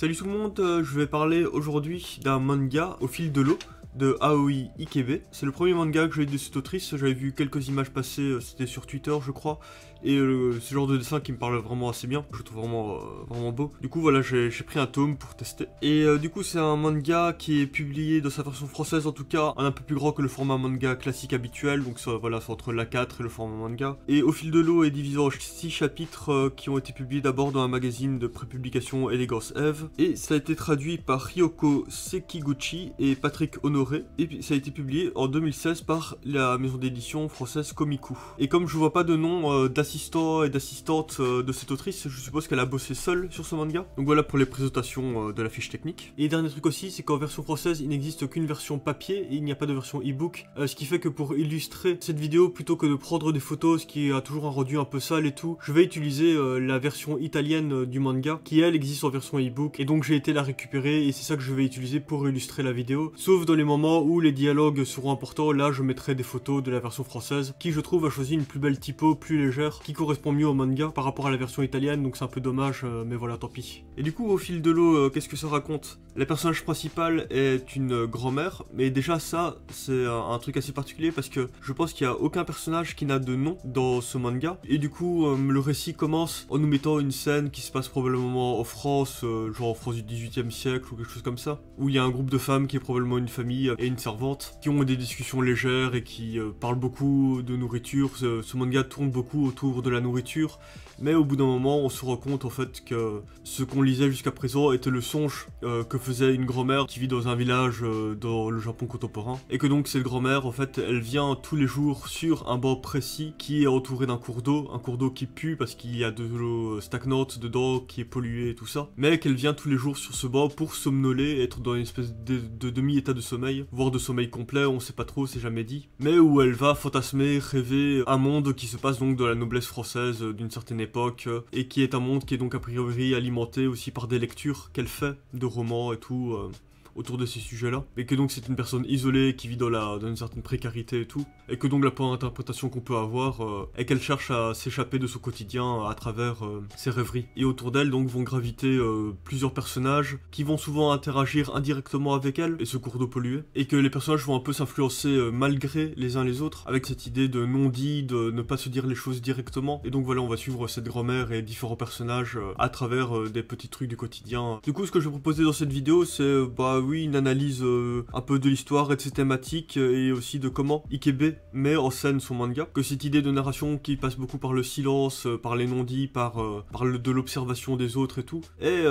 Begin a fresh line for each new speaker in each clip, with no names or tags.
Salut tout le monde, euh, je vais parler aujourd'hui d'un manga au fil de l'eau de Aoi Ikebe. C'est le premier manga que j'ai eu de cette autrice, j'avais vu quelques images passer, euh, c'était sur Twitter je crois, et euh, ce genre de dessin qui me parle vraiment assez bien, je trouve vraiment, euh, vraiment beau. Du coup voilà, j'ai pris un tome pour tester. Et euh, du coup c'est un manga qui est publié dans sa version française en tout cas, un peu plus grand que le format manga classique habituel, donc ça, voilà, c'est entre l'A4 et le format manga. Et au fil de l'eau est divisé en 6 chapitres qui ont été publiés d'abord dans un magazine de prépublication Elegance Eve. Et ça a été traduit par Ryoko Sekiguchi et Patrick Honoré. Et ça a été publié en 2016 par la maison d'édition française Komiku. Et comme je vois pas de nom d'assistance assistant et d'assistante euh, de cette autrice, je suppose qu'elle a bossé seule sur ce manga. Donc voilà pour les présentations euh, de la fiche technique. Et dernier truc aussi, c'est qu'en version française, il n'existe qu'une version papier et il n'y a pas de version ebook euh, ce qui fait que pour illustrer cette vidéo, plutôt que de prendre des photos, ce qui a toujours un rendu un peu sale et tout, je vais utiliser la version italienne du manga, qui elle existe en version ebook et donc j'ai été la récupérer et c'est ça que je vais utiliser pour illustrer la vidéo. Sauf dans les moments où les dialogues seront importants, là je mettrai des photos de la version française, qui je trouve a choisi une plus belle typo, plus légère, qui correspond mieux au manga par rapport à la version italienne, donc c'est un peu dommage, euh, mais voilà, tant pis. Et du coup, au fil de l'eau, euh, qu'est-ce que ça raconte La personnage principale est une grand-mère, mais déjà ça, c'est un truc assez particulier parce que je pense qu'il n'y a aucun personnage qui n'a de nom dans ce manga, et du coup, euh, le récit commence en nous mettant une scène qui se passe probablement en France, genre en France du 18e siècle ou quelque chose comme ça, où il y a un groupe de femmes qui est probablement une famille et une servante, qui ont des discussions légères et qui parlent beaucoup de nourriture. ce manga tourne beaucoup autour de la nourriture, mais au bout d'un moment, on se rend compte en fait que ce qu'on lisait jusqu'à présent était le songe euh, que faisait une grand-mère qui vit dans un village euh, dans le Japon contemporain, et que donc cette grand-mère, en fait, elle vient tous les jours sur un banc précis qui est entouré d'un cours d'eau, un cours d'eau qui pue parce qu'il y a de l'eau stagnante dedans qui est polluée et tout ça, mais qu'elle vient tous les jours sur ce banc pour somnoler, être dans une espèce de, de demi-état de sommeil, voire de sommeil complet, on sait pas trop, c'est jamais dit, mais où elle va fantasmer, rêver un monde qui se passe donc de la noblesse française euh, d'une certaine époque, euh, et qui est un monde qui est donc a priori alimenté aussi par des lectures qu'elle fait de romans et tout. Euh autour de ces sujets-là, et que donc c'est une personne isolée qui vit dans, la, dans une certaine précarité et tout, et que donc la première interprétation qu'on peut avoir euh, est qu'elle cherche à s'échapper de son quotidien à travers euh, ses rêveries. Et autour d'elle donc vont graviter euh, plusieurs personnages qui vont souvent interagir indirectement avec elle et ce cours d'eau pollué, et que les personnages vont un peu s'influencer malgré les uns les autres, avec cette idée de non-dit, de ne pas se dire les choses directement, et donc voilà on va suivre cette grand-mère et différents personnages à travers des petits trucs du quotidien. Du coup ce que je vais proposer dans cette vidéo c'est bah oui, une analyse euh, un peu de l'histoire et de ses thématiques euh, et aussi de comment Ikebe met en scène son manga. Que cette idée de narration qui passe beaucoup par le silence, euh, par les non-dits, par, par de l'observation des autres et tout, est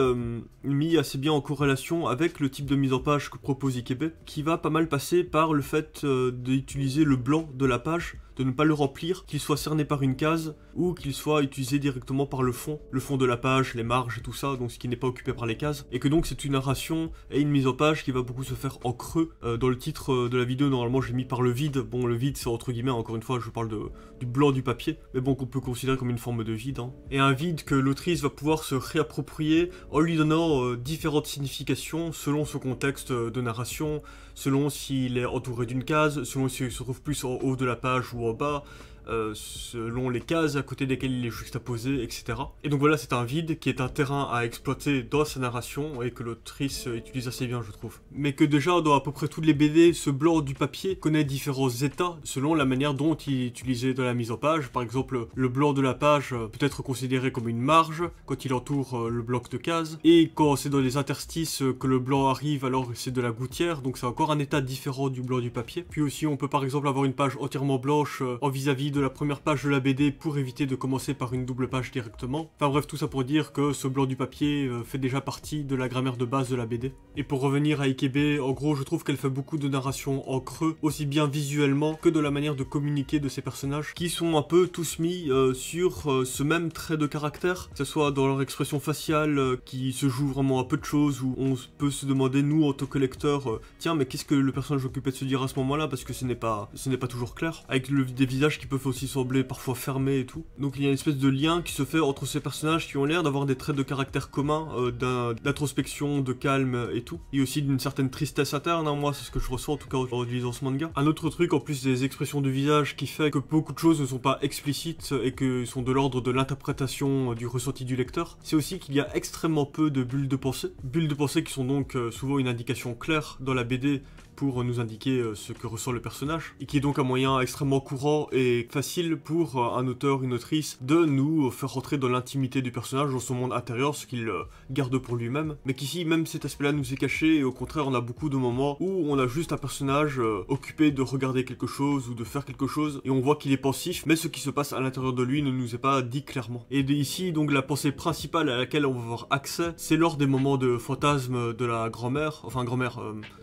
mis assez bien en corrélation avec le type de mise en page que propose Ikebe, qui va pas mal passer par le fait d'utiliser le blanc de la page de ne pas le remplir, qu'il soit cerné par une case ou qu'il soit utilisé directement par le fond, le fond de la page, les marges et tout ça, donc ce qui n'est pas occupé par les cases, et que donc c'est une narration et une mise en page qui va beaucoup se faire en creux. Euh, dans le titre euh, de la vidéo, normalement j'ai mis par le vide, bon le vide c'est entre guillemets, encore une fois je parle de, du blanc du papier, mais bon qu'on peut considérer comme une forme de vide, hein. et un vide que l'autrice va pouvoir se réapproprier en lui donnant euh, différentes significations selon son contexte de narration, selon s'il est entouré d'une case, selon s'il se trouve plus en haut de la page ou en bas, euh, selon les cases à côté desquelles il est juxtaposé, etc. Et donc voilà, c'est un vide qui est un terrain à exploiter dans sa narration et que l'autrice euh, utilise assez bien, je trouve. Mais que déjà, dans à peu près toutes les BD, ce blanc du papier connaît différents états selon la manière dont il est utilisé dans la mise en page. Par exemple, le blanc de la page euh, peut être considéré comme une marge quand il entoure le bloc de cases. Et quand c'est dans les interstices que le blanc arrive, alors c'est de la gouttière, donc c'est encore un état différent du blanc du papier. Puis aussi, on peut par exemple avoir une page entièrement blanche en vis-à-vis -vis de la première page de la BD pour éviter de commencer par une double page directement. Enfin bref, tout ça pour dire que ce blanc du papier euh, fait déjà partie de la grammaire de base de la BD. Et pour revenir à Ikebe, en gros je trouve qu'elle fait beaucoup de narration en creux, aussi bien visuellement que de la manière de communiquer de ses personnages, qui sont un peu tous mis euh, sur euh, ce même trait de caractère, que ce soit dans leur expression faciale, qui se joue vraiment à peu de choses, où on peut se demander, nous, en tant que lecteur, tiens, mais qu'est-ce que le personnage occupé de se dire à ce moment-là, parce que ce n'est pas, ce n'est pas toujours clair, avec le, des visages qui peuvent aussi sembler parfois fermé et tout. Donc il y a une espèce de lien qui se fait entre ces personnages qui ont l'air d'avoir des traits de caractère communs, euh, d'introspection, de calme et tout. Et aussi d'une certaine tristesse interne, hein. moi c'est ce que je ressens en tout cas en lisant ce manga. Un autre truc en plus des expressions de visage qui fait que beaucoup de choses ne sont pas explicites et que sont de l'ordre de l'interprétation euh, du ressenti du lecteur, c'est aussi qu'il y a extrêmement peu de bulles de pensée. Bulles de pensée qui sont donc euh, souvent une indication claire dans la BD pour nous indiquer euh, ce que ressent le personnage, et qui est donc un moyen extrêmement courant et facile pour euh, un auteur, une autrice, de nous euh, faire rentrer dans l'intimité du personnage, dans son monde intérieur, ce qu'il garde pour lui-même, mais qu'ici même cet aspect-là nous est caché, et au contraire on a beaucoup de moments où on a juste un personnage occupé de regarder quelque chose ou de faire quelque chose, et on voit qu'il est pensif, mais ce qui se passe à l'intérieur de lui ne nous est pas dit clairement. Et ici donc la pensée principale à laquelle on va avoir accès, c'est lors des moments de fantasme de la grand-mère, enfin grand-mère,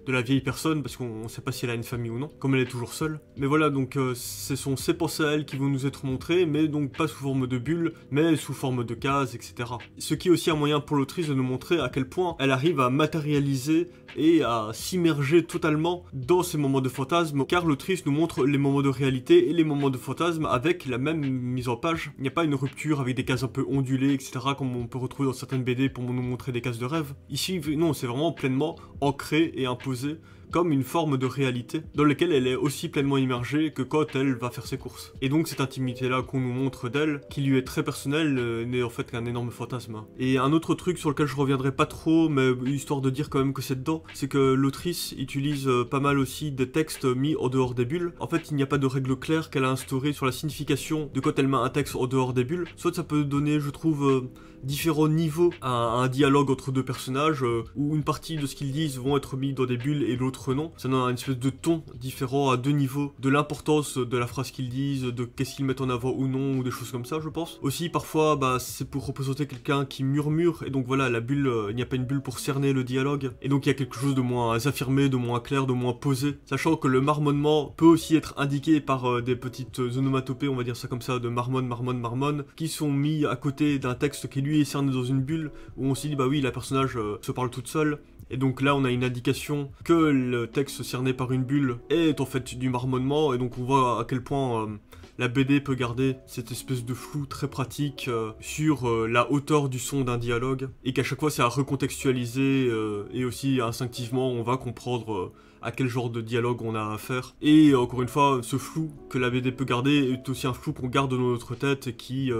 de la vieille personne, parce qu'on ne sait pas si elle a une famille ou non, comme elle est toujours seule. Mais voilà, donc ce sont ses pensées à elle qui vont nous être montrées, mais donc pas sous forme de bulles, mais sous forme de cases, etc. Ce qui est aussi un moyen pour l'autrice de nous montrer à quel point elle arrive à matérialiser et à s'immerger totalement dans ces moments de fantasme, car l'autrice nous montre les moments de réalité et les moments de fantasme avec la même mise en page. Il n'y a pas une rupture avec des cases un peu ondulées, etc., comme on peut retrouver dans certaines BD pour nous montrer des cases de rêve. Ici, non, c'est vraiment pleinement ancré et imposé comme une forme de réalité dans laquelle elle est aussi pleinement immergée que quand elle va faire ses courses. Et donc cette intimité-là qu'on nous montre d'elle, qui lui est très personnelle, euh, n'est en fait qu'un énorme fantasme. Hein. Et un autre truc sur lequel je reviendrai pas trop, mais histoire de dire quand même que c'est dedans, c'est que l'autrice utilise euh, pas mal aussi des textes mis en dehors des bulles. En fait, il n'y a pas de règle claire qu'elle a instaurée sur la signification de quand elle met un texte en dehors des bulles. Soit ça peut donner, je trouve... Euh, différents niveaux à un dialogue entre deux personnages euh, où une partie de ce qu'ils disent vont être mis dans des bulles et l'autre non. Ça donne une espèce de ton différent à deux niveaux de l'importance de la phrase qu'ils disent, de qu'est-ce qu'ils mettent en avant ou non, ou des choses comme ça, je pense. Aussi, parfois, bah, c'est pour représenter quelqu'un qui murmure et donc voilà, la bulle, euh, il n'y a pas une bulle pour cerner le dialogue et donc il y a quelque chose de moins affirmé, de moins clair, de moins posé, sachant que le marmonnement peut aussi être indiqué par euh, des petites onomatopées, on va dire ça comme ça, de marmonne, marmonne, marmonne, qui sont mis à côté d'un texte qui lui cerné dans une bulle où on se dit bah oui la personnage euh, se parle toute seule et donc là on a une indication que le texte cerné par une bulle est en fait du marmonnement et donc on voit à quel point euh, la BD peut garder cette espèce de flou très pratique euh, sur la hauteur du son d'un dialogue, et qu'à chaque fois c'est à recontextualiser, et aussi instinctivement on va comprendre à quel genre de dialogue on a à faire. Et encore une fois, ce flou que la BD peut garder est aussi un flou qu'on garde dans notre tête et qui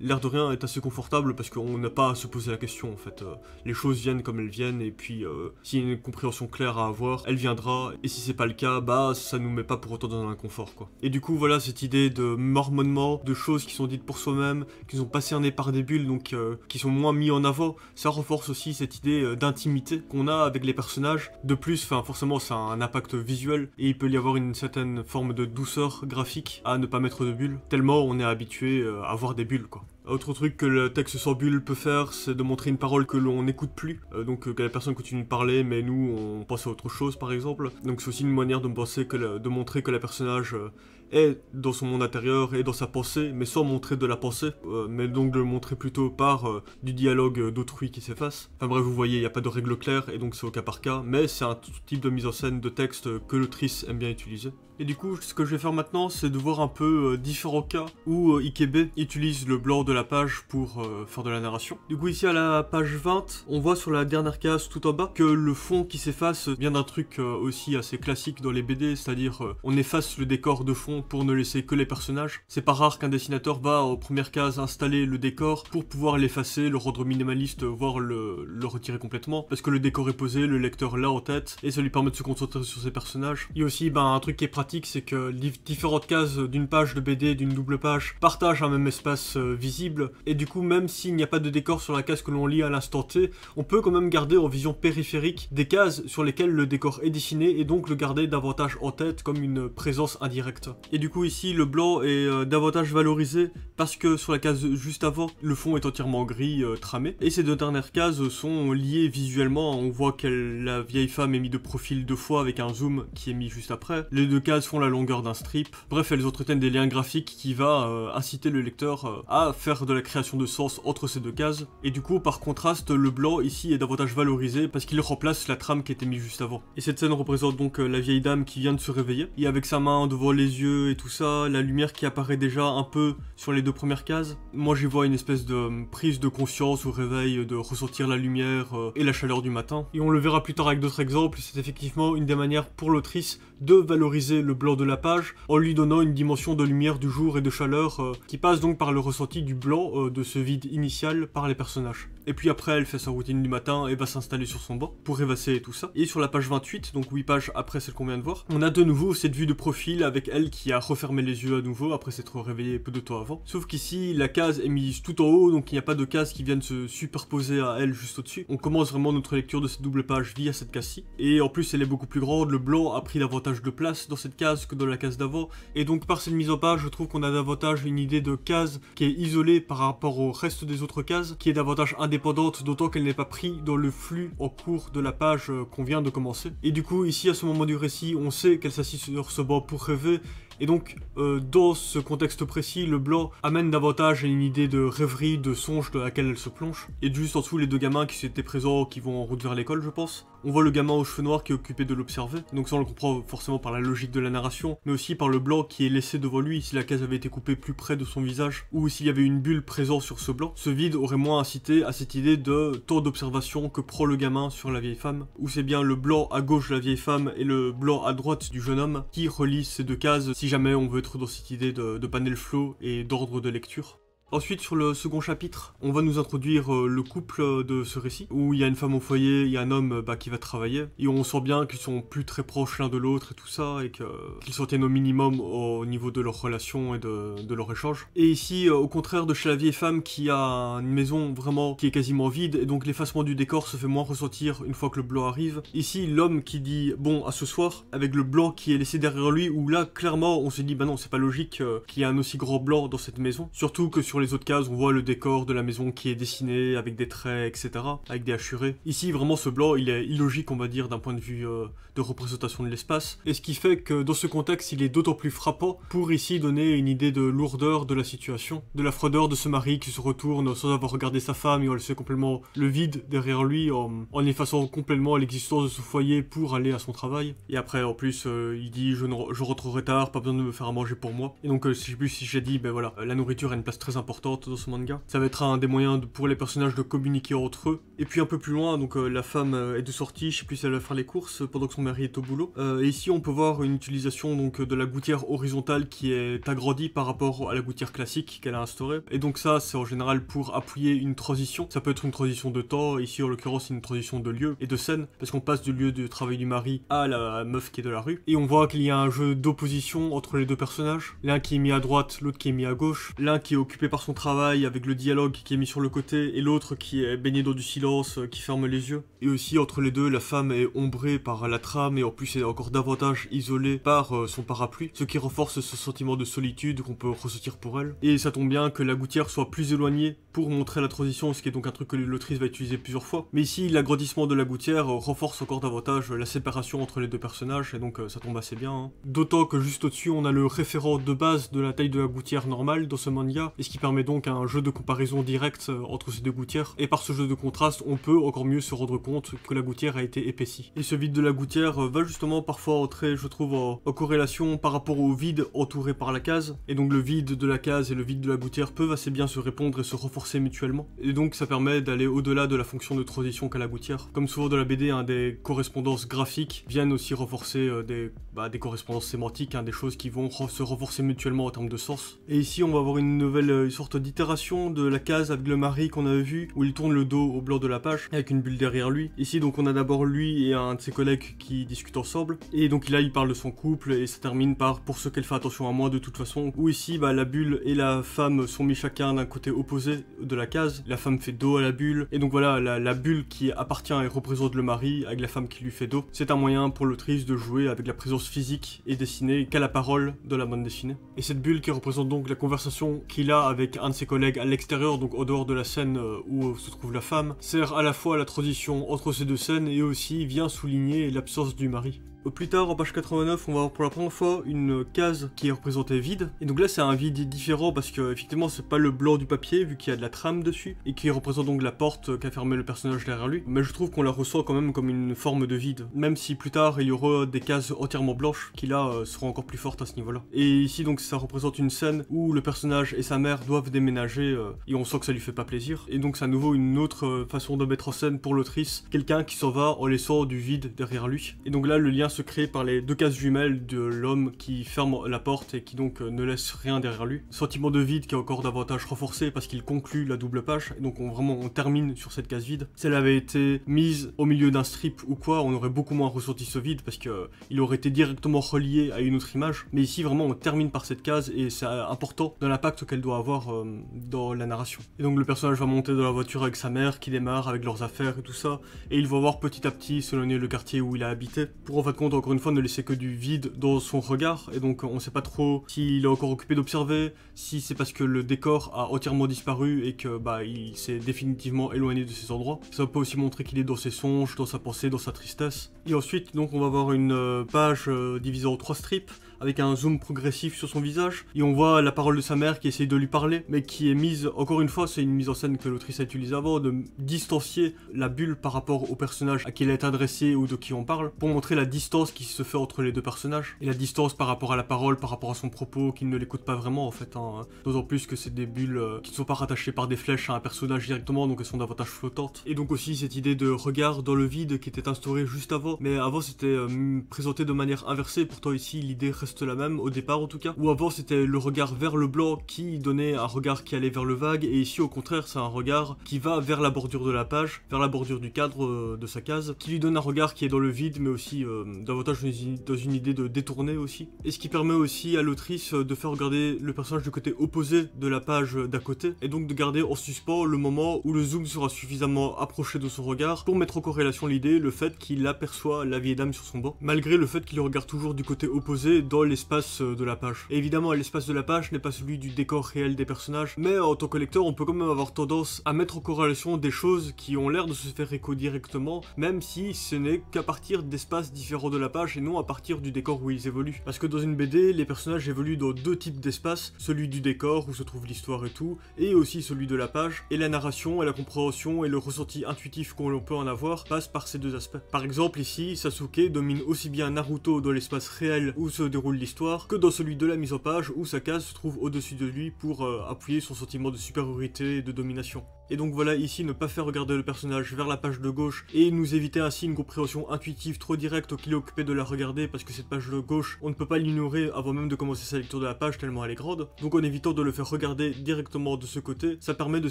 l'air de rien est assez confortable parce qu'on n'a pas à se poser la question en fait. Euh, les choses viennent comme elles viennent et puis si euh, s'il y a une compréhension claire à avoir, elle viendra et si c'est pas le cas, bah ça nous met pas pour autant dans un inconfort quoi. Et du coup voilà cette idée de mormonnement, de choses qui sont dites pour soi-même, qui sont pas cernées par des bulles donc euh, qui sont moins mis en avant, ça renforce aussi cette idée d'intimité qu'on a avec les personnages. De plus, forcément ça a un impact visuel et il peut y avoir une certaine forme de douceur graphique à ne pas mettre de bulles, tellement on est habitué à voir des bulles quoi. Autre truc que le texte sans bulle peut faire, c'est de montrer une parole que l'on n'écoute plus. Euh, donc euh, que la personne continue de parler, mais nous, on pense à autre chose, par exemple. Donc c'est aussi une manière de, que de montrer que la personnage euh, est dans son monde intérieur et dans sa pensée, mais sans montrer de la pensée, euh, mais donc le montrer plutôt par euh, du dialogue d'autrui qui s'efface. Enfin bref, vous voyez, il n'y a pas de règle claire et donc c'est au cas par cas, mais c'est un tout type de mise en scène de texte que l'autrice aime bien utiliser. Et du coup, ce que je vais faire maintenant, c'est de voir un peu euh, différents cas où Ikebe utilise le blanc de la page pour faire de la narration. Du coup, ici à la page 20, on voit sur la dernière case tout en bas que le fond qui s'efface vient d'un truc aussi assez classique dans les BD, c'est-à-dire on efface le décor de fond pour ne laisser que les personnages. C'est pas rare qu'un dessinateur va aux premières cases installer le décor pour pouvoir l'effacer, le rendre minimaliste, voire le, retirer complètement, parce que le décor est posé, le lecteur l'a en tête, et ça lui permet de se concentrer sur ses personnages. Il a aussi, ben, un truc qui est pratique, c'est que différentes cases d'une page de BD, d'une double page, partagent un même espace euh, visible, et du coup, même s'il n'y a pas de décor sur la case que l'on lit à l'instant T, on peut quand même garder en vision périphérique des cases sur lesquelles le décor est dessiné, et donc le garder davantage en tête comme une présence indirecte. Et du coup ici le blanc est euh, davantage valorisé parce que sur la case juste avant le fond est entièrement gris euh, tramé. Et ces deux dernières cases sont liées visuellement, on voit que la vieille femme est mise de profil deux fois avec un zoom qui est mis juste après. Les deux cases font la longueur d'un strip. Bref elles entretiennent des liens graphiques qui va euh, inciter le lecteur à faire de la création de sens entre ces deux cases. Et du coup par contraste le blanc ici est davantage valorisé parce qu'il remplace la trame qui était mise juste avant. Et cette scène représente donc la vieille dame qui vient de se réveiller et avec sa main devant les yeux et tout ça, la lumière qui apparaît déjà un peu sur les deux premières cases. Moi j'y vois une espèce de hum, prise de conscience au réveil de ressentir la lumière euh, et la chaleur du matin. Et on le verra plus tard avec d'autres exemples, c'est effectivement une des manières pour l'autrice de valoriser le blanc de la page en lui donnant une dimension de lumière du jour et de chaleur euh, qui passe donc par le ressenti du blanc euh, de ce vide initial par les personnages et puis après elle fait sa routine du matin et va s'installer sur son banc pour rêvasser et tout ça. Et sur la page 28, donc 8 pages après celle qu'on vient de voir, on a de nouveau cette vue de profil avec elle qui a refermé les yeux à nouveau après s'être réveillée peu de temps avant. Sauf qu'ici, la case est mise tout en haut, donc il n'y a pas de case qui viennent se superposer à elle juste au-dessus. On commence vraiment notre lecture de cette double page via cette case-ci. Et en plus, elle est beaucoup plus grande, le blanc a pris davantage de place dans cette case que dans la case d'avant. Et donc par cette mise en page, je trouve qu'on a davantage une idée de case qui est isolée par rapport au reste des autres cases, qui est davantage indépendante d'autant qu'elle n'est pas prise dans le flux en cours de la page euh, qu'on vient de commencer. Et du coup, ici, à ce moment du récit, on sait qu'elle s'assied sur ce banc pour rêver, et donc, euh, dans ce contexte précis, le blanc amène davantage une idée de rêverie, de songe dans laquelle elle se plonge. Et juste en dessous, les deux gamins qui étaient présents, qui vont en route vers l'école, je pense. On voit le gamin aux cheveux noirs qui est occupé de l'observer, donc ça on le comprend forcément par la logique de la narration, mais aussi par le blanc qui est laissé devant lui si la case avait été coupée plus près de son visage, ou s'il y avait une bulle présente sur ce blanc. Ce vide aurait moins incité à cette idée de tant d'observation que prend le gamin sur la vieille femme, ou c'est bien le blanc à gauche de la vieille femme et le blanc à droite du jeune homme qui relie ces deux cases si jamais on veut être dans cette idée de, de panel flow et d'ordre de lecture. Ensuite, sur le second chapitre, on va nous introduire euh, le couple euh, de ce récit, où il y a une femme au foyer, il y a un homme euh, bah, qui va travailler, et on sent bien qu'ils sont plus très proches l'un de l'autre et tout ça, et qu'ils s'en tiennent au minimum au niveau de leur relation et de, leur échange. Et ici, au contraire de chez la vieille femme qui a une maison vraiment qui est quasiment vide, et donc l'effacement du décor se fait moins ressentir une fois que le blanc arrive. Ici, l'homme qui dit bon à ce soir, avec le blanc qui est laissé derrière lui, où là, clairement, on se dit bah non, c'est pas logique qu'il y ait un aussi grand blanc dans cette maison, surtout que sur les autres cases, on voit le décor de la maison qui est dessiné avec des traits, etc., avec des hachurés. Ici, vraiment, ce blanc, il est illogique, on va dire, d'un point de vue euh, de représentation de l'espace, et ce qui fait que dans ce contexte, il est d'autant plus frappant pour ici donner une idée de lourdeur de la situation, de la froideur de ce mari qui se retourne sans avoir regardé sa femme et on le complètement le vide derrière lui en, en effaçant complètement l'existence de son foyer pour aller à son travail. Et après, en plus, euh, il dit je, je, rentrerai tard, pas besoin de me faire à manger pour moi. Et donc, euh, je plus si j'ai dit, ben voilà, la nourriture a une place très importante dans ce manga. Ça va être un des moyens de, pour les personnages de communiquer entre eux. Et puis un peu plus loin, donc euh, la femme euh, est de sortie, je sais plus elle va faire les courses euh, pendant que son mari est au boulot. et ici, on peut voir une utilisation donc de la gouttière horizontale qui est agrandie par rapport à la gouttière classique qu'elle a instaurée. Et donc ça, c'est en général pour appuyer une transition. Ça peut être une transition de temps, ici en l'occurrence une transition de lieu et de scène, parce qu'on passe du lieu de travail du mari à la meuf qui est de la rue. Et on voit qu'il y a un jeu d'opposition entre les deux personnages. L'un qui est mis à droite, l'autre qui est mis à gauche. L'un qui est occupé par son travail avec le dialogue qui est mis sur le côté et l'autre qui est baigné dans du silence, euh, qui ferme les yeux. Et aussi entre les deux, la femme est ombrée par la trame et en plus est encore davantage isolée par euh, son parapluie, ce qui renforce ce sentiment de solitude qu'on peut ressentir pour elle. Et ça tombe bien que la gouttière soit plus éloignée pour montrer la transition, ce qui est donc un truc que l'autrice va utiliser plusieurs fois. Mais ici, l'agrandissement de la gouttière euh, renforce encore davantage la séparation entre les deux personnages et donc ça tombe assez bien. Hein. D'autant que juste au-dessus, on a le référent de base de la taille de la gouttière normale dans ce manga, et ce qui permet donc un jeu de comparaison directe euh, entre ces deux gouttières, et par ce jeu de contraste, on peut encore mieux se rendre compte que la gouttière a été épaissie. Et ce vide de la gouttière euh, va justement parfois entrer, je trouve, en, corrélation par rapport au vide entouré par la case, et donc le vide de la case et le vide de la gouttière peuvent assez bien se répondre et se renforcer mutuellement, et donc ça permet d'aller au-delà de la fonction de transition qu'a la gouttière. Comme souvent de la BD, hein, des correspondances graphiques viennent aussi renforcer euh, des, bah, des correspondances sémantiques, hein, des choses qui vont se renforcer mutuellement en termes de sens. Et ici, on va avoir une nouvelle sorte d'itération de la case avec le mari qu'on avait vu, où il tourne le dos au blanc de la page, avec une bulle derrière lui. Ici, donc, on a d'abord lui et un de ses collègues qui discutent ensemble, et donc là, il parle de son couple, et ça termine par « pour ce qu'elle fait attention à moi de toute façon », où ici, bah, la bulle et la femme sont mis chacun d'un côté opposé de la case, la femme fait dos à la bulle, et donc voilà, la, la bulle qui appartient et représente le mari, avec la femme qui lui fait dos. C'est un moyen pour l'autrice de jouer avec la présence physique et dessinée qu'à la parole de la bande dessinée. Et cette bulle qui représente donc la conversation qu'il a avec un de ses collègues à l'extérieur, donc au dehors de la scène euh, où euh, se trouve la femme, sert à la fois à la transition entre ces deux scènes et aussi vient souligner l'absence du mari. Plus tard, en page 89, on va avoir pour la première fois une case qui est représentée vide. Et donc là, c'est un vide différent parce que, effectivement, c'est pas le blanc du papier vu qu'il y a de la trame dessus et qui représente donc la porte qu'a fermé le personnage derrière lui. Mais je trouve qu'on la ressent quand même comme une forme de vide. Même si plus tard, il y aura des cases entièrement blanches qui là euh, seront encore plus fortes à ce niveau-là. Et ici, donc, ça représente une scène où le personnage et sa mère doivent déménager euh, et on sent que ça lui fait pas plaisir. Et donc, c'est à nouveau une autre euh, façon de mettre en scène pour l'autrice quelqu'un qui s'en va en laissant du vide derrière lui. Et donc là, le lien se crée par les deux cases jumelles de l'homme qui ferme la porte et qui donc euh, ne laisse rien derrière lui. Sentiment de vide qui est encore davantage renforcé parce qu'il conclut la double page, et donc on, vraiment on termine sur cette case vide. Si elle avait été mise au milieu d'un strip ou quoi, on aurait beaucoup moins ressorti ce vide parce qu'il euh, aurait été directement relié à une autre image. Mais ici vraiment on termine par cette case et c'est euh, important dans l'impact qu'elle doit avoir dans la narration. Et donc le personnage va monter dans la voiture avec sa mère qui démarre avec leurs affaires et tout ça, et il va voir petit à petit s'éloigner le quartier où il a habité pour en fait compte, encore une fois, ne laissait que du vide dans son regard, et donc on sait pas trop s'il est encore occupé d'observer, si c'est parce que le décor a entièrement disparu et que bah il s'est définitivement éloigné de ces endroits. Ça peut aussi montrer qu'il est dans ses songes, dans sa pensée, dans sa tristesse. Et ensuite, donc, on va voir une euh, page euh, divisée en trois strips avec un zoom progressif sur son visage, et on voit la parole de sa mère qui essaye de lui parler, mais qui est mise, encore une fois, c'est une mise en scène que l'autrice a utilisée avant, de distancier la bulle par rapport au personnage à qui elle est adressée ou de qui on parle, pour montrer la distance qui se fait entre les deux personnages, et la distance par rapport à la parole, par rapport à son propos, qu'il ne l'écoute pas vraiment en fait, hein. d'autant plus que c'est des bulles euh, qui ne sont pas rattachées par des flèches à un personnage directement, donc elles sont davantage flottantes. Et donc aussi cette idée de regard dans le vide qui était instaurée juste avant, mais avant c'était euh, présenté de manière inversée, pourtant ici l'idée reste la même au départ en tout cas. Ou avant c'était le regard vers le blanc qui donnait un regard qui allait vers le vague et ici au contraire c'est un regard qui va vers la bordure de la page, vers la bordure du cadre euh, de sa case, qui lui donne un regard qui est dans le vide mais aussi euh, davantage dans une idée de détourner aussi. Et ce qui permet aussi à l'autrice euh, de faire regarder le personnage du côté opposé de la page d'à côté et donc de garder en suspens le moment où le zoom sera suffisamment approché de son regard pour mettre en corrélation l'idée, le fait qu'il aperçoit la vieille dame sur son banc, malgré le fait qu'il regarde toujours du côté opposé dans l'espace euh, de la page. évidemment, l'espace de la page n'est pas celui du décor réel des personnages, mais en tant que lecteur, on peut quand même avoir tendance à mettre en corrélation des choses qui ont l'air de se faire écho directement, même si ce n'est qu'à partir d'espaces différents de la page et non à partir du décor où ils évoluent. Parce que dans une BD, les personnages évoluent dans deux types d'espaces, celui du décor où se trouve l'histoire et tout, et aussi celui de la page, et la narration et la compréhension et le ressenti intuitif qu'on peut en avoir passent par ces deux aspects. Par exemple ici, Sasuke domine aussi bien Naruto dans l'espace réel où se déroule l'histoire que dans celui de la mise en page où sa case se trouve au-dessus de lui pour euh, appuyer son sentiment de supériorité et de domination. Et donc voilà, ici ne pas faire regarder le personnage vers la page de gauche et nous éviter ainsi une compréhension intuitive trop directe qu'il est occupé de la regarder parce que cette page de gauche, on ne peut pas l'ignorer avant même de commencer sa lecture de la page tellement elle est grande. Donc en évitant de le faire regarder directement de ce côté, ça permet de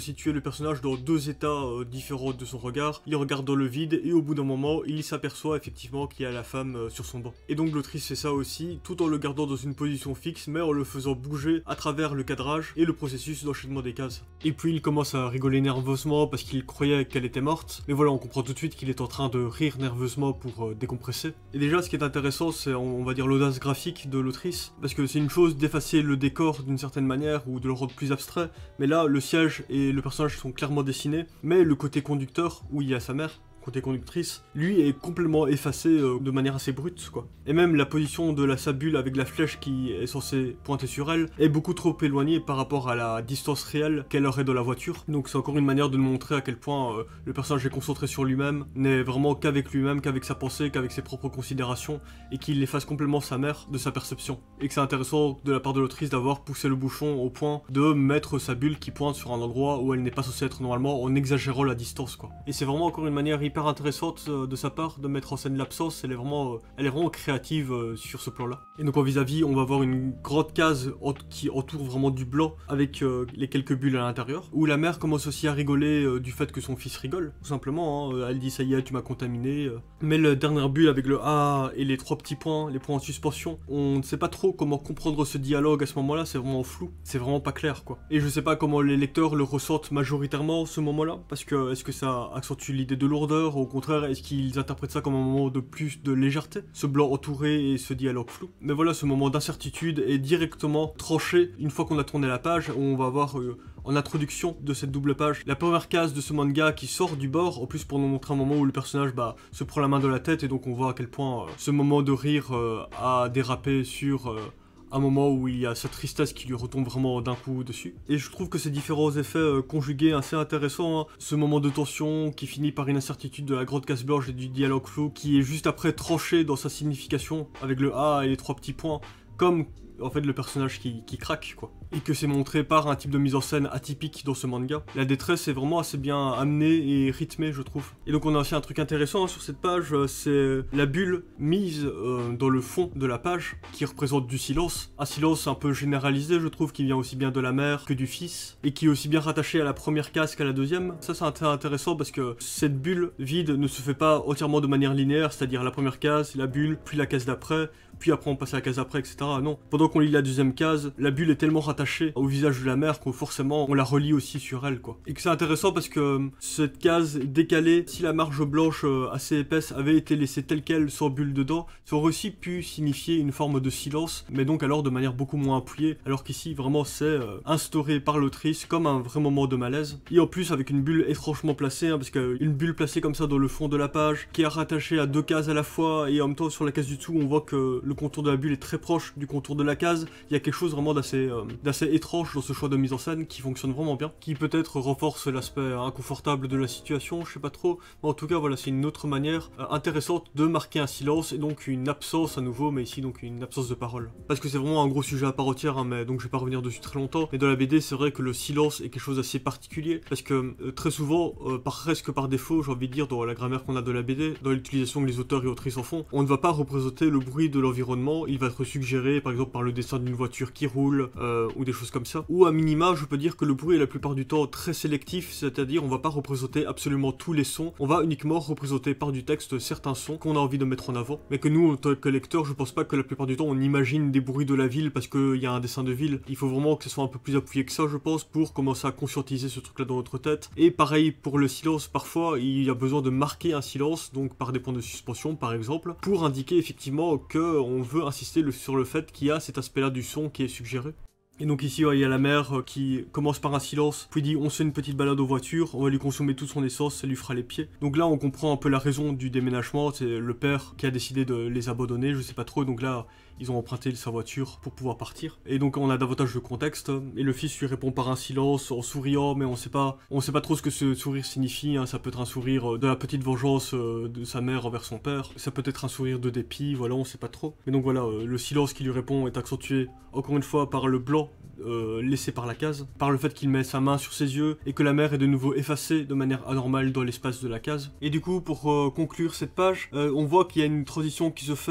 situer le personnage dans deux états euh, différents de son regard. Il regarde dans le vide et au bout d'un moment, il s'aperçoit effectivement qu'il y a la femme euh, sur son banc. Et donc l'autrice fait ça aussi tout en le gardant dans une position fixe mais en le faisant bouger à travers le cadrage et le processus d'enchaînement des cases. Et puis il commence à rigoler nerveusement parce qu'il croyait qu'elle était morte, mais voilà on comprend tout de suite qu'il est en train de rire nerveusement pour euh, décompresser. Et déjà ce qui est intéressant c'est on va dire l'audace graphique de l'autrice, parce que c'est une chose d'effacer le décor d'une certaine manière ou de le rendre plus abstrait, mais là le siège et le personnage sont clairement dessinés, mais le côté conducteur où il y a sa mère, côté conductrice, lui est complètement effacé euh, de manière assez brute, quoi. Et même la position de la sabule avec la flèche qui est censée pointer sur elle est beaucoup trop éloignée par rapport à la distance réelle qu'elle aurait de la voiture. Donc c'est encore une manière de nous montrer à quel point euh, le personnage est concentré sur lui-même, n'est vraiment qu'avec lui-même, qu'avec sa pensée, qu'avec ses propres considérations, et qu'il efface complètement sa mère de sa perception. Et que c'est intéressant de la part de l'autrice d'avoir poussé le bouchon au point de mettre sa bulle qui pointe sur un endroit où elle n'est pas censée être normalement en exagérant la distance, quoi. Et c'est vraiment encore une manière hyper intéressante euh, de sa part de mettre en scène l'absence. Elle est vraiment, euh, elle est vraiment créative euh, sur ce plan-là. Et donc en vis-à-vis, on va voir une grande case qui entoure vraiment du blanc avec les quelques bulles à l'intérieur, où la mère commence aussi à rigoler du fait que son fils rigole, tout simplement. Hein. Elle dit ça y est, tu m'as contaminé. Mais le dernier bulle avec le A et les trois petits points, les points en suspension, on ne sait pas trop comment comprendre ce dialogue à ce moment-là. C'est vraiment flou, c'est vraiment pas clair, quoi. Et je sais pas comment les lecteurs le ressentent majoritairement ce moment-là, parce que est-ce que ça accentue l'idée de lourdeur au contraire, est-ce qu'ils interprètent ça comme un moment de plus de légèreté Ce blanc entouré et ce dialogue flou. Mais voilà, ce moment d'incertitude est directement tranché une fois qu'on a tourné la page, on va voir euh, en introduction de cette double page, la première case de ce manga qui sort du bord, en plus pour nous montrer un moment où le personnage bah, se prend la main de la tête et donc on voit à quel point euh, ce moment de rire euh, a dérapé sur un moment où il y a cette tristesse qui lui retombe vraiment d'un coup dessus. Et je trouve que ces différents effets euh, conjugués assez intéressants, hein. ce moment de tension qui finit par une incertitude de la grotte Casberge et du dialogue flou qui est juste après tranché dans sa signification avec le A et les trois petits points, comme en fait le personnage qui, craque quoi. Et que c'est montré par un type de mise en scène atypique dans ce manga. La détresse est vraiment assez bien amenée et rythmée je trouve. Et donc on a aussi un truc intéressant hein, sur cette page, euh, c'est la bulle mise euh, dans le fond de la page qui représente du silence. Un silence un peu généralisé je trouve qui vient aussi bien de la mère que du fils et qui est aussi bien rattaché à la première case qu'à la deuxième. Ça c'est intéressant parce que cette bulle vide ne se fait pas entièrement de manière linéaire, c'est-à-dire la première case, la bulle, puis la case d'après, puis après on passe à la case après, etc. Non, pendant qu'on lit la deuxième case, la bulle est tellement rattachée au visage de la mère qu'on forcément on la relie aussi sur elle, quoi. Et que c'est intéressant parce que euh, cette case décalée, si la marge blanche euh, assez épaisse avait été laissée telle qu'elle, sans bulle dedans, ça aurait aussi pu signifier une forme de silence, mais donc alors de manière beaucoup moins appuyée, alors qu'ici vraiment c'est euh, instauré par l'autrice comme un vrai moment de malaise. Et en plus avec une bulle étrangement placée, hein, parce qu'une bulle placée comme ça dans le fond de la page, qui est rattachée à deux cases à la fois, et en même temps sur la case du tout on voit que le contour de la bulle est très proche du contour de la case. Il y a quelque chose vraiment d'assez euh, étrange dans ce choix de mise en scène qui fonctionne vraiment bien, qui peut-être renforce l'aspect euh, inconfortable de la situation, je sais pas trop. Mais en tout cas, voilà, c'est une autre manière euh, intéressante de marquer un silence et donc une absence à nouveau, mais ici donc une absence de parole. Parce que c'est vraiment un gros sujet à part entière, hein, mais donc je vais pas revenir dessus très longtemps. Mais dans la BD, c'est vrai que le silence est quelque chose d'assez particulier parce que très souvent, presque par défaut, j'ai envie de dire, dans la grammaire qu'on a de la BD, dans l'utilisation que les auteurs et autrices en font, on ne va pas représenter le bruit de il va être suggéré par exemple par le dessin d'une voiture qui roule euh, ou des choses comme ça. Ou à minima, je peux dire que le bruit est la plupart du temps très sélectif, c'est-à-dire on va pas représenter absolument tous les sons, on va uniquement représenter par du texte certains sons qu'on a envie de mettre en avant, mais que nous, en tant que lecteur, je pense pas que la plupart du temps on imagine des bruits de la ville parce qu'il y a un dessin de ville. Il faut vraiment que ce soit un peu plus appuyé que ça, je pense, pour commencer à conscientiser ce truc-là dans notre tête. Et pareil pour le silence, parfois il y a besoin de marquer un silence, donc par des points de suspension par exemple, pour indiquer effectivement que on veut insister sur le fait qu'il y a cet aspect-là du son qui est suggéré. Et donc ici, il y a la mère euh, qui commence par un silence, puis dit on se fait une petite balade aux voitures, on va lui consommer toute son essence, ça lui fera les pieds. Donc là, on comprend un peu la raison du déménagement, c'est le père qui a décidé de les abandonner, je sais pas trop, donc là, ils ont emprunté sa voiture pour pouvoir partir. Et donc on a davantage de contexte. Hein. Et le fils lui répond par un silence en souriant, mais on sait pas, on sait pas trop ce que ce sourire signifie. Hein. Ça peut être un sourire euh, de la petite vengeance euh, de sa mère envers son père. Ça peut être un sourire de dépit. Voilà, on sait pas trop. Mais donc voilà, euh, le silence qui lui répond est accentué encore une fois par le blanc euh, laissé par la case, par le fait qu'il met sa main sur ses yeux et que la mère est de nouveau effacée de manière anormale dans l'espace de la case. Et du coup, pour euh, conclure cette page, euh, on voit qu'il y a une transition qui se fait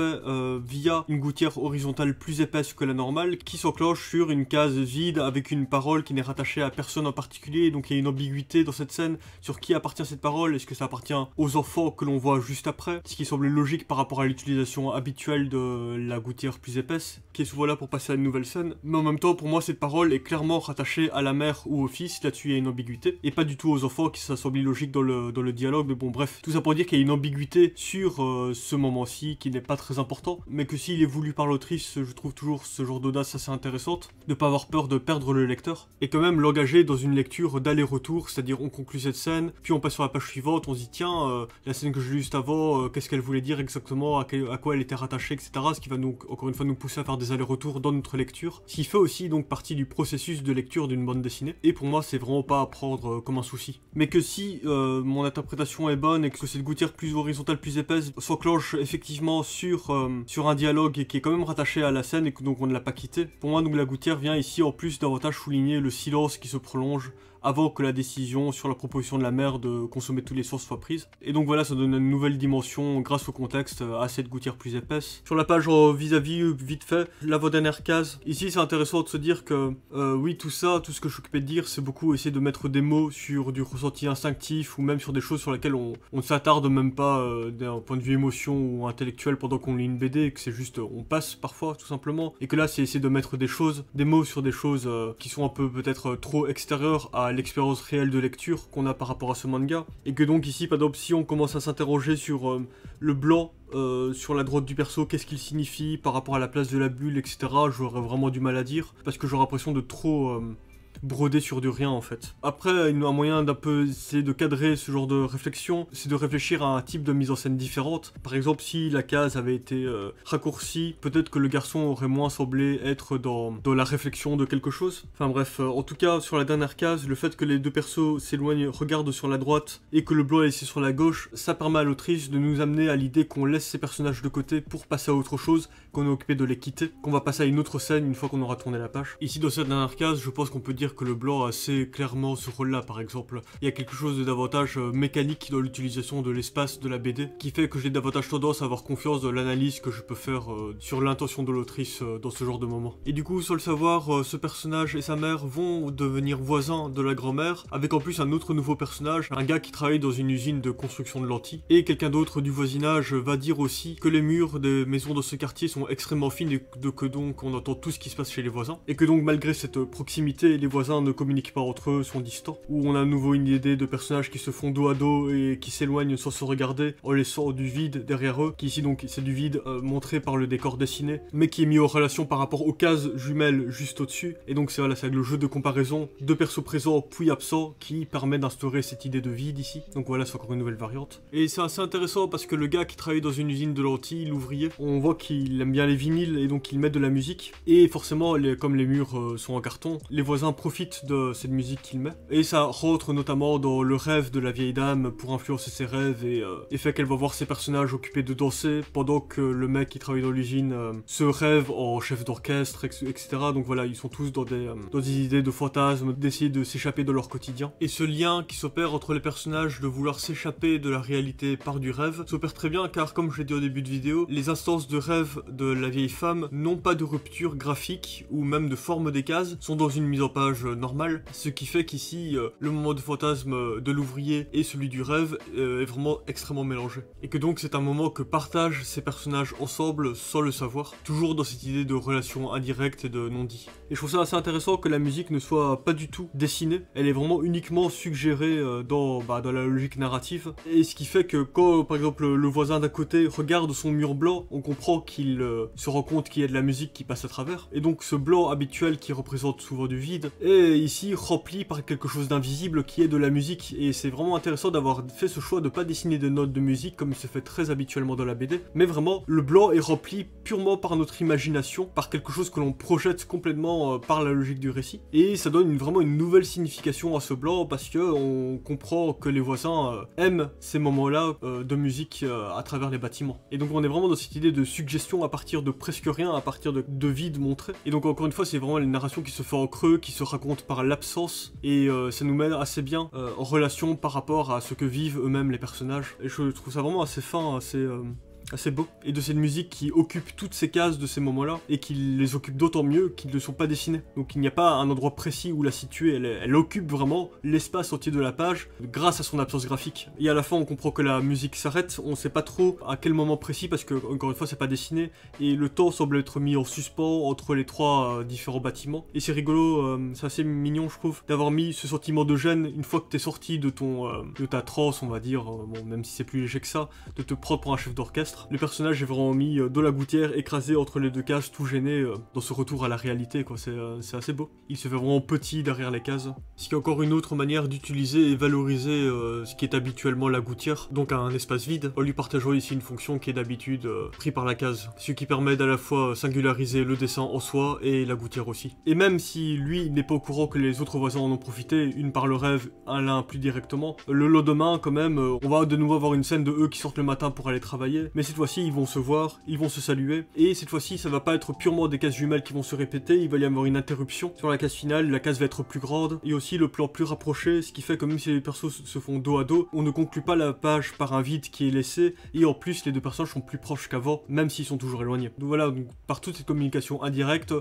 via une gouttière horizontale plus épaisse que la normale qui s'enclenche sur une case vide avec une parole qui n'est rattachée à personne en particulier, donc il y a une ambiguïté dans cette scène sur qui appartient cette parole, est-ce que ça appartient aux enfants que l'on voit juste après, ce qui semble logique par rapport à l'utilisation habituelle de la gouttière plus épaisse, qui est souvent là pour passer à une nouvelle scène, mais en même temps pour moi c'est parole est clairement rattachée à la mère ou au fils, là-dessus il y a une ambiguïté, et pas du tout aux enfants qui ça semble illogique dans le, dans le dialogue, mais bon bref, tout ça pour dire qu'il y a une ambiguïté sur euh, ce moment-ci qui n'est pas très important, mais que s'il est voulu par l'autrice, je trouve toujours ce genre d'audace assez intéressante, de pas avoir peur de perdre le lecteur, et quand même l'engager dans une lecture d'aller-retour, c'est-à-dire on conclut cette scène, puis on passe sur la page suivante, on se dit tiens, euh, la scène que j'ai lue juste avant, euh, qu'est-ce qu'elle voulait dire exactement, à, quoi elle était rattachée, etc., ce qui va donc encore une fois nous pousser à faire des allers-retours dans notre lecture, ce qui fait aussi donc partie du processus de lecture d'une bande dessinée, et pour moi c'est vraiment pas à prendre euh, comme un souci. Mais que si euh, mon interprétation est bonne et que cette gouttière plus horizontale, plus épaisse s'enclenche effectivement sur, euh, sur un dialogue qui est quand même rattaché à la scène et que donc on ne l'a pas quitté, pour moi donc la gouttière vient ici en plus davantage souligner le silence qui se prolonge avant que la décision sur la proposition de la mère de consommer tous les sources soit prise. Et donc voilà, ça donne une nouvelle dimension grâce au contexte euh, à cette gouttière plus épaisse. Sur la page euh, vis-à-vis, euh, vite fait, l'avant-dernière case. Ici, c'est intéressant de se dire que oui, tout ça, tout ce que je suis occupé de dire, c'est beaucoup essayer de mettre des mots sur du ressenti instinctif ou même sur des choses sur lesquelles on, ne s'attarde même pas d'un point de vue émotion ou intellectuel pendant qu'on lit une BD, que c'est juste on passe parfois tout simplement. Et que là, c'est essayer de mettre des choses, des mots sur des choses qui sont un peu peut-être trop extérieures à l'expérience réelle de lecture qu'on a par rapport à ce manga. Et que donc ici, pas on commence à s'interroger sur euh, le blanc, euh, sur la droite du perso, qu'est-ce qu'il signifie par rapport à la place de la bulle, etc., j'aurais vraiment du mal à dire, parce que j'aurais l'impression de trop... Euh, brodé sur du rien en fait. Après, il a un moyen d'un peu essayer de cadrer ce genre de réflexion, c'est de réfléchir à un type de mise en scène différente. Par exemple, si la case avait été euh, raccourcie, peut-être que le garçon aurait moins semblé être dans, dans la réflexion de quelque chose. Enfin bref, euh, en tout cas, sur la dernière case, le fait que les deux persos s'éloignent, regardent sur la droite et que le blanc est ici sur la gauche, ça permet à l'autrice de nous amener à l'idée qu'on laisse ces personnages de côté pour passer à autre chose, qu'on est occupé de les quitter, qu'on va passer à une autre scène une fois qu'on aura tourné la page. Ici, dans cette dernière case, je pense qu'on peut dire que le blanc a assez clairement ce rôle-là, par exemple. Il y a quelque chose de davantage euh, mécanique dans l'utilisation de l'espace de la BD, qui fait que j'ai davantage tendance à avoir confiance dans l'analyse que je peux faire euh, sur l'intention de l'autrice euh, dans ce genre de moment. Et du coup, sans le savoir, ce personnage et sa mère vont devenir voisins de la grand-mère, avec en plus un autre nouveau personnage, un gars qui travaille dans une usine de construction de lentilles, et quelqu'un d'autre du voisinage va dire aussi que les murs des maisons dans ce quartier sont extrêmement fines et que donc on entend tout ce qui se passe chez les voisins, et que donc malgré cette proximité, les voisins voisins ne communiquent pas entre eux, sont distants. Où on a à nouveau une idée de personnages qui se font dos à dos et qui s'éloignent sans se regarder en laissant du vide derrière eux, qui ici donc c'est du vide euh, montré par le décor dessiné, mais qui est mis en relation par rapport aux cases jumelles juste au-dessus. Et donc c'est voilà, c'est le jeu de comparaison de persos présents puis absents qui permet d'instaurer cette idée de vide ici. Donc voilà, c'est encore une nouvelle variante. Et c'est assez intéressant parce que le gars qui travaille dans une usine de lentilles, l'ouvrier, on voit qu'il aime bien les vinyles et donc il met de la musique. Et forcément, comme les murs euh, sont en carton, les voisins profite de cette musique qu'il met. Et ça rentre notamment dans le rêve de la vieille dame pour influencer ses rêves et, euh, fait qu'elle va voir ses personnages occupés de danser pendant que le mec qui travaille dans l'usine euh, se rêve en chef d'orchestre, etc. Donc voilà, ils sont tous dans des, euh, dans des idées de fantasmes, d'essayer de s'échapper de leur quotidien. Et ce lien qui s'opère entre les personnages de vouloir s'échapper de la réalité par du rêve s'opère très bien car comme je l'ai dit au début de vidéo, les instances de rêve de la vieille femme n'ont pas de rupture graphique ou même de forme des cases, sont dans une mise en page normal, ce qui fait qu'ici, euh, le moment de fantasme euh, de l'ouvrier et celui du rêve euh, est vraiment extrêmement mélangé. Et que donc c'est un moment que partagent ces personnages ensemble sans le savoir, toujours dans cette idée de relation indirecte et de non-dit. Et je trouve ça assez intéressant que la musique ne soit pas du tout dessinée, elle est vraiment uniquement suggérée dans, bah, dans la logique narrative, et ce qui fait que quand par exemple le voisin d'à côté regarde son mur blanc, on comprend qu'il se rend compte qu'il y a de la musique qui passe à travers, et donc ce blanc habituel qui représente souvent du vide et ici rempli par quelque chose d'invisible qui est de la musique et c'est vraiment intéressant d'avoir fait ce choix de pas dessiner de notes de musique comme il se fait très habituellement dans la BD mais vraiment le blanc est rempli purement par notre imagination par quelque chose que l'on projette complètement euh, par la logique du récit et ça donne vraiment une nouvelle signification à ce blanc parce que on comprend que les voisins euh, aiment ces moments là euh, de musique à travers les bâtiments et donc on est vraiment dans cette idée de suggestion à partir de presque rien à partir de, de vide montré et donc encore une fois c'est vraiment une narration qui se fait en creux qui se compte par l'absence et euh, ça nous mène assez bien euh, en relation par rapport à ce que vivent eux-mêmes les personnages. Et je trouve ça vraiment assez fin, assez, euh, assez beau. Et de cette musique qui occupe toutes ces cases de ces moments-là, et qui les occupe d'autant mieux qu'ils ne sont pas dessinés. Donc il n'y a pas un endroit précis où la situer, elle, occupe vraiment l'espace entier de la page, grâce à son absence graphique. Et à la fin, on comprend que la musique s'arrête, on sait pas trop à quel moment précis, parce que, encore une fois, c'est pas dessiné, et le temps semble être mis en suspens entre les trois euh, différents bâtiments. Et c'est rigolo, euh, c'est assez mignon, je trouve, d'avoir mis ce sentiment de gêne une fois que t'es sorti de ton, euh, de ta transe, on va dire, bon, même si c'est plus léger que ça, de te propre un chef d'orchestre, le personnage est vraiment mis euh, de la gouttière écrasé entre les deux cases, tout gêné euh, dans ce retour à la réalité, quoi. Euh, c'est assez beau. Il se fait vraiment petit derrière les cases. Ce qui est encore une autre manière d'utiliser et valoriser ce qui est habituellement la gouttière, donc un espace vide, en lui partageant ici une fonction qui est d'habitude pris prise par la case. Ce qui permet d'à la fois singulariser le dessin en soi et la gouttière aussi. Et même si lui n'est pas au courant que les autres voisins en ont profité, une par le rêve, un l'un plus directement, le lendemain quand même, on va de nouveau avoir une scène de eux qui sortent le matin pour aller travailler, mais cette fois-ci, ils vont se voir, ils vont se saluer. Et cette fois-ci, ça va pas être purement des cases jumelles qui vont se répéter. Il va y avoir une interruption sur la case finale. La case va être plus grande et aussi le plan plus rapproché, ce qui fait que même si les persos se font dos à dos, on ne conclut pas la page par un vide qui est laissé. Et en plus, les deux personnages sont plus proches qu'avant, même s'ils sont toujours éloignés. Donc voilà, par toute cette communication indirecte,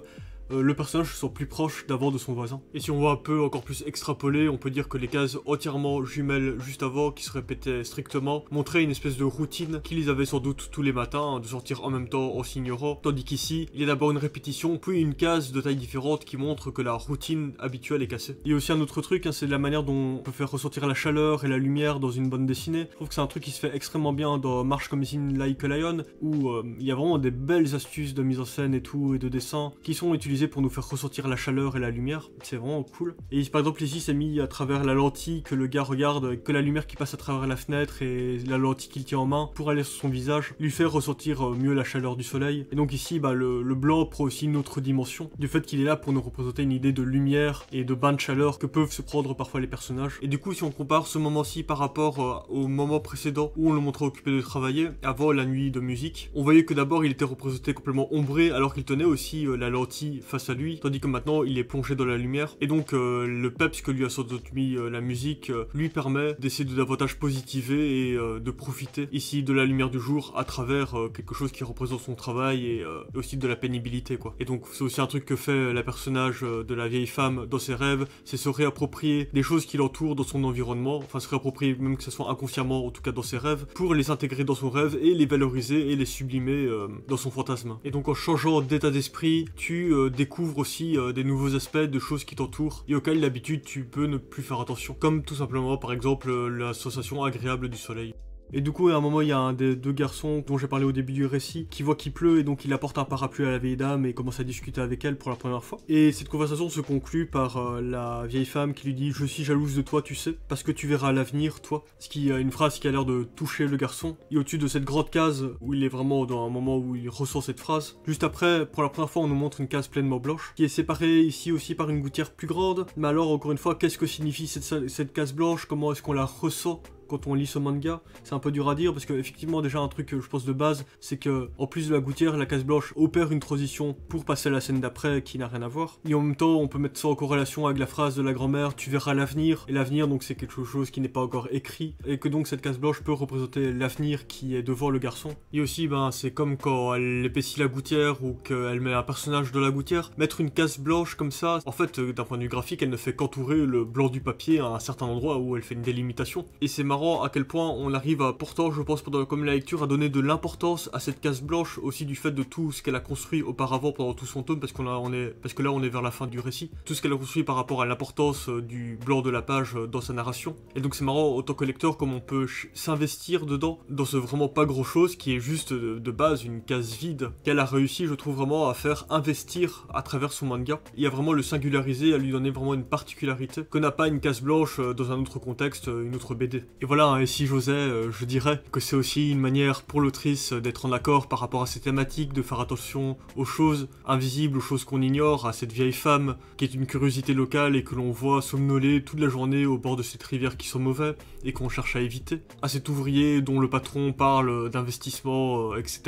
euh, le personnage sent plus proche d'avant de son voisin. Et si on voit un peu encore plus extrapoler, on peut dire que les cases entièrement jumelles juste avant, qui se répétaient strictement, montraient une espèce de routine qu'ils avaient sans doute tous les matins, hein, de sortir en même temps en s'ignorant, tandis qu'ici, il y a d'abord une répétition, puis une case de taille différente qui montre que la routine habituelle est cassée. Il y a aussi un autre truc, hein, c'est la manière dont on peut faire ressortir la chaleur et la lumière dans une bande dessinée. Je trouve que c'est un truc qui se fait extrêmement bien dans Marche comme in Like a Lion, où euh, il y a vraiment des belles astuces de mise en scène et tout, et de dessin, qui sont utilisées pour nous faire ressentir la chaleur et la lumière. C'est vraiment cool. Et par exemple, ici, c'est mis à travers la lentille que le gars regarde, que la lumière qui passe à travers la fenêtre et la lentille qu'il tient en main pour aller sur son visage, lui faire ressentir euh, mieux la chaleur du soleil. Et donc ici, bah, le, blanc prend aussi une autre dimension du fait qu'il est là pour nous représenter une idée de lumière et de bain de chaleur que peuvent se prendre parfois les personnages. Et du coup, si on compare ce moment-ci par rapport euh, au moment précédent où on le montrait occupé de travailler, avant la nuit de musique, on voyait que d'abord il était représenté complètement ombré alors qu'il tenait aussi euh, la lentille face à lui, tandis que maintenant il est plongé dans la lumière. Et donc euh, le peps que lui a sorti euh, la musique euh, lui permet d'essayer de davantage positiver et de profiter ici de la lumière du jour à travers quelque chose qui représente son travail et aussi de la pénibilité quoi. Et donc c'est aussi un truc que fait la personnage de la vieille femme dans ses rêves, c'est se réapproprier des choses qui l'entourent dans son environnement, enfin se réapproprier même que ce soit inconsciemment en tout cas dans ses rêves, pour les intégrer dans son rêve et les valoriser et les sublimer dans son fantasme. Et donc en changeant d'état d'esprit, tu découvre aussi euh, des nouveaux aspects de choses qui t'entourent et auxquelles d'habitude tu peux ne plus faire attention, comme tout simplement par exemple euh, la sensation agréable du soleil. Et du coup, à un moment, il y a un des deux garçons dont j'ai parlé au début du récit qui voit qu'il pleut et donc il apporte un parapluie à la vieille dame et commence à discuter avec elle pour la première fois. Et cette conversation se conclut par euh, la vieille femme qui lui dit Je suis jalouse de toi, tu sais, parce que tu verras l'avenir, toi. Ce qui a euh, une phrase qui a l'air de toucher le garçon. Et au-dessus de cette grande case où il est vraiment dans un moment où il ressent cette phrase, juste après, pour la première fois, on nous montre une case pleinement blanche qui est séparée ici aussi par une gouttière plus grande. Mais alors, encore une fois, qu'est-ce que signifie cette case blanche Comment est-ce qu'on la ressent quand on lit ce manga, c'est un peu dur à dire parce que effectivement déjà un truc que je pense de base, c'est que en plus de la gouttière, la case blanche opère une transition pour passer à la scène d'après qui n'a rien à voir. Et en même temps, on peut mettre ça en corrélation avec la phrase de la grand-mère "Tu verras l'avenir" et l'avenir donc c'est quelque chose qui n'est pas encore écrit et que donc cette case blanche peut représenter l'avenir qui est devant le garçon. Et aussi ben c'est comme quand elle épaissit la gouttière ou qu'elle met un personnage de la gouttière, mettre une case blanche comme ça, en fait euh, d'un point de vue graphique, elle ne fait qu'entourer le blanc du papier à un certain endroit où elle fait une délimitation et c'est marrant marrant à quel point on arrive à, pourtant, je pense, pendant comme la lecture, à donner de l'importance à cette case blanche aussi du fait de tout ce qu'elle a construit auparavant pendant tout son tome, parce, qu'on on est, parce que là, on est vers la fin du récit. Tout ce qu'elle a construit par rapport à l'importance euh, du blanc de la page euh, dans sa narration. Et donc, c'est marrant, autant que lecteur, comme on peut s'investir dedans, dans ce vraiment pas gros chose qui est juste euh, de, base une case vide, qu'elle a réussi, je trouve, vraiment à faire investir à travers son manga et à vraiment le singulariser, à lui donner vraiment une particularité que n'a pas une case blanche dans un autre contexte, une autre BD. Et voilà, hein, et si j'osais, euh, je dirais que c'est aussi une manière pour l'autrice d'être en accord par rapport à ces thématiques, de faire attention aux choses invisibles, aux choses qu'on ignore, à cette vieille femme qui est une curiosité locale et que l'on voit somnoler toute la journée au bord de cette rivière qui sont mauvais et qu'on cherche à éviter, à cet ouvrier dont le patron parle d'investissement, euh, etc.,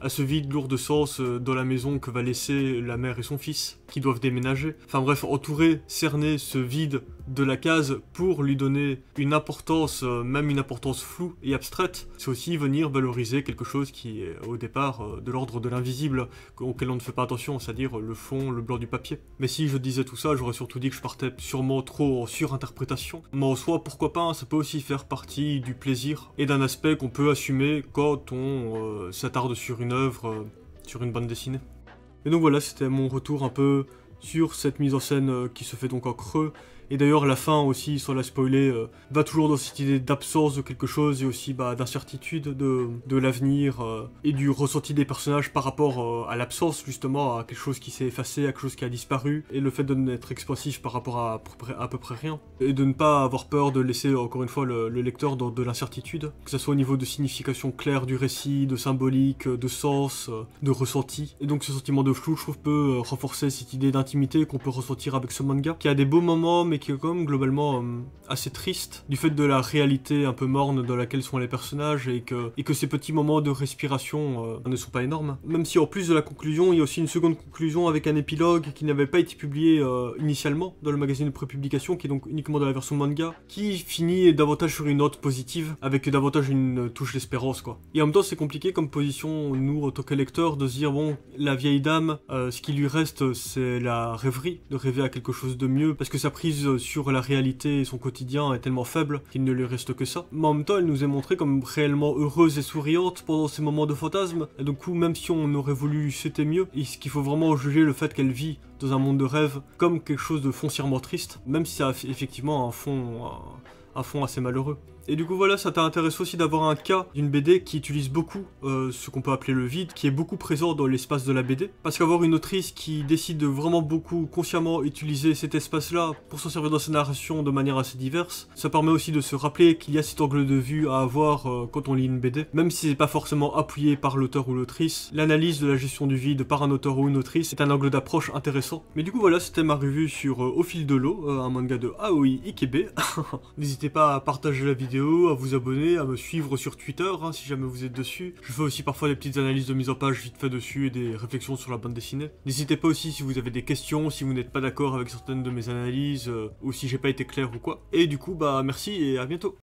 à ce vide lourd de sens euh, dans la maison que va laisser la mère et son fils, qui doivent déménager. Enfin bref, entourer, cerner ce vide de la case pour lui donner une importance, euh, même une importance floue et abstraite. C'est aussi venir valoriser quelque chose qui est au départ euh, de l'ordre de l'invisible, auquel on ne fait pas attention, c'est-à-dire le fond, le blanc du papier. Mais si je disais tout ça, j'aurais surtout dit que je partais sûrement trop en surinterprétation. Mais en soi, pourquoi pas, ça peut aussi faire partie du plaisir et d'un aspect qu'on peut assumer quand on euh, s'attarde sur une œuvre, sur une bande dessinée. Et donc voilà, c'était mon retour un peu sur cette mise en scène qui se fait donc en creux et d'ailleurs, la fin aussi, sans la spoiler, euh, va toujours dans cette idée d'absence de quelque chose et aussi bah, d'incertitude de, de l'avenir euh, et du ressenti des personnages par rapport euh, à l'absence, justement, à quelque chose qui s'est effacé, à quelque chose qui a disparu, et le fait de n'être expansif par rapport à à peu, près, rien. Et de ne pas avoir peur de laisser, encore une fois, le, le lecteur dans de l'incertitude, que ce soit au niveau de signification claire du récit, de symbolique, de sens, de ressenti. Et donc ce sentiment de flou, je trouve, peut renforcer cette idée d'intimité qu'on peut ressentir avec ce manga, qui a des beaux moments, mais mais qui est quand même globalement euh, assez triste, du fait de la réalité un peu morne dans laquelle sont les personnages et que, et que ces petits moments de respiration euh, ne sont pas énormes. Même si en plus de la conclusion, il y a aussi une seconde conclusion avec un épilogue qui n'avait pas été publié euh, initialement dans le magazine de prépublication, qui est donc uniquement dans la version manga, qui finit davantage sur une note positive, avec davantage une touche d'espérance quoi. Et en même temps c'est compliqué comme position, nous en tant de se dire bon, la vieille dame, ce qui lui reste c'est la rêverie, de rêver à quelque chose de mieux, parce que sa prise sur la réalité et son quotidien est tellement faible qu'il ne lui reste que ça. Mais en même temps, elle nous est montrée comme réellement heureuse et souriante pendant ces moments de fantasme. Et du coup, même si on aurait voulu, c'était mieux. Et ce qu'il faut vraiment juger le fait qu'elle vit dans un monde de rêve comme quelque chose de foncièrement triste, même si ça a effectivement un fond, un fond assez malheureux. Et du coup voilà, ça t'intéresse aussi d'avoir un cas d'une BD qui utilise beaucoup euh, ce qu'on peut appeler le vide, qui est beaucoup présent dans l'espace de la BD. Parce qu'avoir une autrice qui décide de vraiment beaucoup consciemment utiliser cet espace-là pour s'en servir dans sa narration de manière assez diverse, ça permet aussi de se rappeler qu'il y a cet angle de vue à avoir euh, quand on lit une BD, même si c'est pas forcément appuyé par l'auteur ou l'autrice. L'analyse de la gestion du vide par un auteur ou une autrice est un angle d'approche intéressant. Mais du coup voilà, c'était ma revue sur euh, Au fil de l'eau, un manga de Aoi Ikebe. N'hésitez pas à partager la vidéo à vous abonner, à me suivre sur Twitter hein, si jamais vous êtes dessus. Je fais aussi parfois des petites analyses de mise en page vite fait dessus et des réflexions sur la bande dessinée. N'hésitez pas aussi si vous avez des questions, si vous n'êtes pas d'accord avec certaines de mes analyses, euh, ou si j'ai pas été clair ou quoi. Et du coup, bah merci et à bientôt